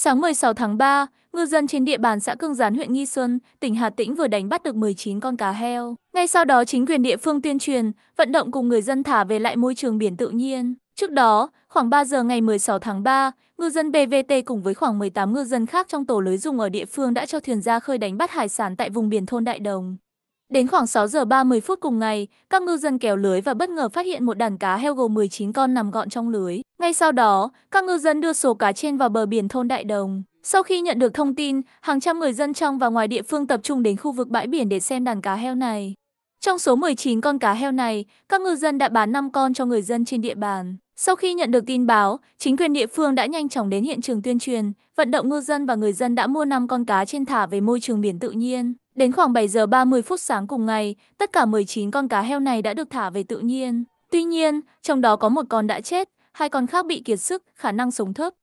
Sáng 16 tháng 3, ngư dân trên địa bàn xã Cương Gián huyện Nghi Xuân, tỉnh Hà Tĩnh vừa đánh bắt được 19 con cá heo. Ngay sau đó chính quyền địa phương tuyên truyền, vận động cùng người dân thả về lại môi trường biển tự nhiên. Trước đó, khoảng 3 giờ ngày 16 tháng 3, ngư dân BVT cùng với khoảng 18 ngư dân khác trong tổ lưới dùng ở địa phương đã cho thuyền ra khơi đánh bắt hải sản tại vùng biển thôn Đại Đồng. Đến khoảng 6 giờ 30 phút cùng ngày, các ngư dân kéo lưới và bất ngờ phát hiện một đàn cá heo gồm 19 con nằm gọn trong lưới. Ngay sau đó, các ngư dân đưa số cá trên vào bờ biển thôn Đại Đồng. Sau khi nhận được thông tin, hàng trăm người dân trong và ngoài địa phương tập trung đến khu vực bãi biển để xem đàn cá heo này. Trong số 19 con cá heo này, các ngư dân đã bán 5 con cho người dân trên địa bàn. Sau khi nhận được tin báo, chính quyền địa phương đã nhanh chóng đến hiện trường tuyên truyền, vận động ngư dân và người dân đã mua 5 con cá trên thả về môi trường biển tự nhiên. Đến khoảng 7 giờ 30 phút sáng cùng ngày, tất cả 19 con cá heo này đã được thả về tự nhiên. Tuy nhiên, trong đó có một con đã chết, hai con khác bị kiệt sức, khả năng sống thấp.